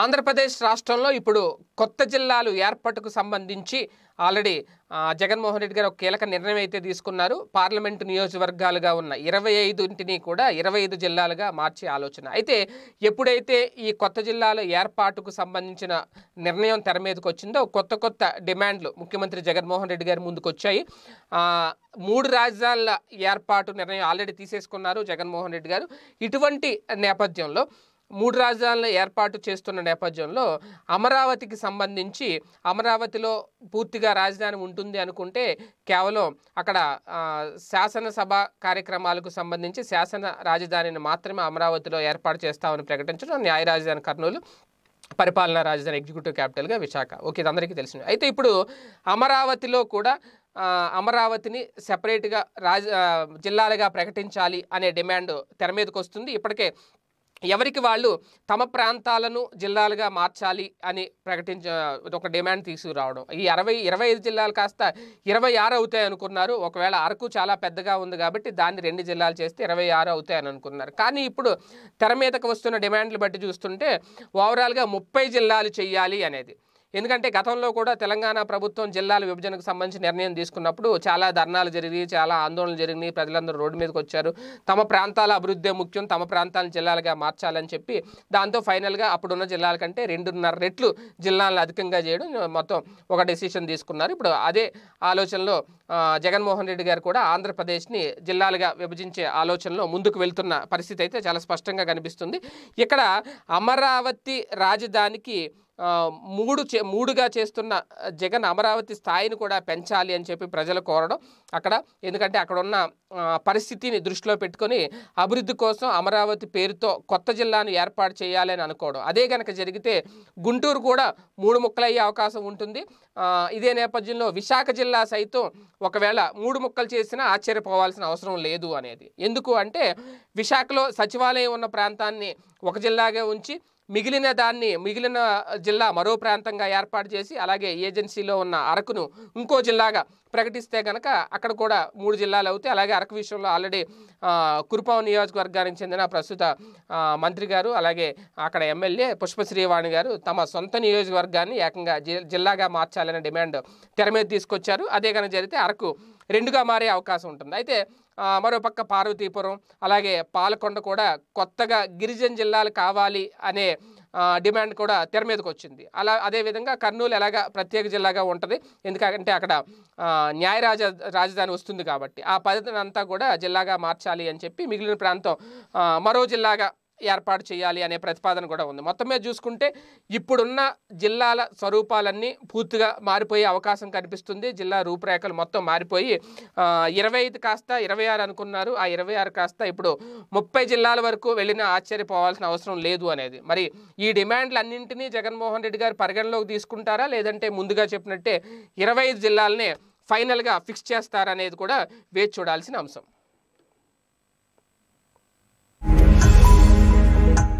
ఆంధ్రప్రదేశ్ రాష్ట్రంలో ఇప్పుడు కొత్త జిల్లాలు ఏర్పాటుకు సంబంధించి ఆల్రెడీ జగన్మోహన్ రెడ్డి గారు ఒక కీలక నిర్ణయం అయితే తీసుకున్నారు పార్లమెంటు నియోజకవర్గాలుగా ఉన్న ఇరవై ఐదుంటిని కూడా ఇరవై ఐదు జిల్లాలుగా మార్చే ఆలోచన అయితే ఎప్పుడైతే ఈ కొత్త జిల్లాల ఏర్పాటుకు సంబంధించిన నిర్ణయం తెర మీదకి వచ్చిందో కొత్త కొత్త డిమాండ్లు ముఖ్యమంత్రి జగన్మోహన్ రెడ్డి గారి ముందుకు వచ్చాయి మూడు రాజధానుల ఏర్పాటు నిర్ణయం ఆల్రెడీ తీసేసుకున్నారు జగన్మోహన్ రెడ్డి గారు ఇటువంటి నేపథ్యంలో మూడు రాజధానుల ఏర్పాటు చేస్తున్న నేపథ్యంలో అమరావతికి సంబంధించి అమరావతిలో పూర్తిగా రాజధాని ఉంటుంది అనుకుంటే కేవలం అక్కడ శాసనసభ కార్యక్రమాలకు సంబంధించి శాసన రాజధానిని మాత్రమే అమరావతిలో ఏర్పాటు చేస్తామని ప్రకటించడం న్యాయ రాజధాని కర్నూలు పరిపాలనా రాజధాని ఎగ్జిక్యూటివ్ క్యాపిటల్గా విశాఖ ఓకే అందరికీ తెలిసింది అయితే ఇప్పుడు అమరావతిలో కూడా అమరావతిని సెపరేట్గా రాజ జిల్లాలుగా ప్రకటించాలి అనే డిమాండ్ తెర మీదకి వస్తుంది ఇప్పటికే ఎవరికి వాళ్ళు తమ ప్రాంతాలను జిల్లాలుగా మార్చాలి అని ప్రకటించ ఒక డిమాండ్ తీసుకురావడం ఈ అరవై ఇరవై ఐదు జిల్లాలు కాస్త ఇరవై ఆరు అవుతాయి అనుకున్నారు ఒకవేళ అరకు చాలా పెద్దగా ఉంది కాబట్టి దాన్ని రెండు జిల్లాలు చేస్తే ఇరవై ఆరు అవుతాయని అనుకున్నారు కానీ ఇప్పుడు తెర మీదకు వస్తున్న డిమాండ్లు బట్టి చూస్తుంటే ఓవరాల్గా ముప్పై జిల్లాలు చేయాలి అనేది ఎందుకంటే గతంలో కూడా తెలంగాణ ప్రభుత్వం జిల్లాల విభజనకు సంబంధించి నిర్ణయం తీసుకున్నప్పుడు చాలా ధర్నాలు జరిగి చాలా ఆందోళనలు జరిగినాయి ప్రజలందరూ రోడ్డు మీదకి వచ్చారు తమ ప్రాంతాల అభివృద్ధి ముఖ్యం తమ ప్రాంతాలను జిల్లాలుగా మార్చాలని చెప్పి దాంతో ఫైనల్గా అప్పుడున్న జిల్లాల కంటే రెండున్నర రెట్లు జిల్లాలను అధికంగా చేయడం మొత్తం ఒక డెసిషన్ తీసుకున్నారు ఇప్పుడు అదే ఆలోచనలో జగన్మోహన్ రెడ్డి గారు కూడా ఆంధ్రప్రదేశ్ని జిల్లాలుగా విభజించే ఆలోచనలో ముందుకు వెళ్తున్న పరిస్థితి అయితే చాలా స్పష్టంగా కనిపిస్తుంది ఇక్కడ అమరావతి రాజధానికి మూడు చే మూడుగా చేస్తున్న జగన్ అమరావతి స్థాయిని కూడా పెంచాలి అని చెప్పి ప్రజలు కోరడం అక్కడ ఎందుకంటే అక్కడ ఉన్న పరిస్థితిని దృష్టిలో పెట్టుకొని అభివృద్ధి కోసం అమరావతి పేరుతో కొత్త జిల్లాను ఏర్పాటు చేయాలని అనుకోవడం అదే కనుక జరిగితే గుంటూరు కూడా మూడు ముక్కలు అయ్యే అవకాశం ఉంటుంది ఇదే నేపథ్యంలో విశాఖ జిల్లా సైతం ఒకవేళ మూడు ముక్కలు చేసినా ఆశ్చర్యపోవాల్సిన అవసరం లేదు అనేది ఎందుకు అంటే విశాఖలో సచివాలయం ఉన్న ప్రాంతాన్ని ఒక జిల్లాగా ఉంచి మిగిలిన దాన్ని మిగిలిన జిల్లా మరో ప్రాంతంగా ఏర్పాటు చేసి అలాగే ఏజెన్సీలో ఉన్న అరకును ఇంకో జిల్లాగా ప్రకటిస్తే కనుక అక్కడ కూడా మూడు జిల్లాలు అవుతాయి అలాగే అరకు విషయంలో ఆల్రెడీ కురుపాం నియోజకవర్గానికి చెందిన ప్రస్తుత మంత్రి గారు అలాగే అక్కడ ఎమ్మెల్యే పుష్పశ్రీవాణి గారు తమ సొంత నియోజకవర్గాన్ని ఏకంగా జిల్లాగా మార్చాలనే డిమాండ్ తెర మీద తీసుకొచ్చారు అదే కనుక జరిగితే అరకు రెండుగా మారే అవకాశం ఉంటుంది అయితే మరోపక్క పార్వతీపురం అలాగే పాలకొండ కూడా కొత్తగా గిరిజన జిల్లాలు కావాలి అనే డిమాండ్ కూడా తెర మీదకి వచ్చింది అలా అదేవిధంగా కర్నూలు ఎలాగ ప్రత్యేక జిల్లాగా ఉంటుంది ఎందుకంటే అక్కడ న్యాయ రాజధాని వస్తుంది కాబట్టి ఆ పద్ధతిని అంతా కూడా జిల్లాగా మార్చాలి అని చెప్పి మిగిలిన ప్రాంతం మరో జిల్లాగా ఏర్పాటు చేయాలి అనే ప్రతిపాదన కూడా ఉంది మొత్తం మీద చూసుకుంటే ఇప్పుడున్న జిల్లాల స్వరూపాలన్నీ పూర్తిగా మారిపోయే అవకాశం కనిపిస్తుంది జిల్లా రూపురేఖలు మొత్తం మారిపోయి ఇరవై ఐదు కాస్త ఇరవై ఆరు అనుకున్నారు ఆ ఇరవై ఆరు కాస్త ఇప్పుడు ముప్పై జిల్లాల వరకు వెళ్ళినా ఆశ్చర్యపోవాల్సిన అవసరం లేదు అనేది మరి ఈ డిమాండ్లన్నింటినీ జగన్మోహన్ రెడ్డి గారు పరిగణలోకి తీసుకుంటారా లేదంటే ముందుగా చెప్పినట్టే ఇరవై ఐదు జిల్లాలనే ఫైనల్గా ఫిక్స్ చేస్తారనేది కూడా వేచి చూడాల్సిన అంశం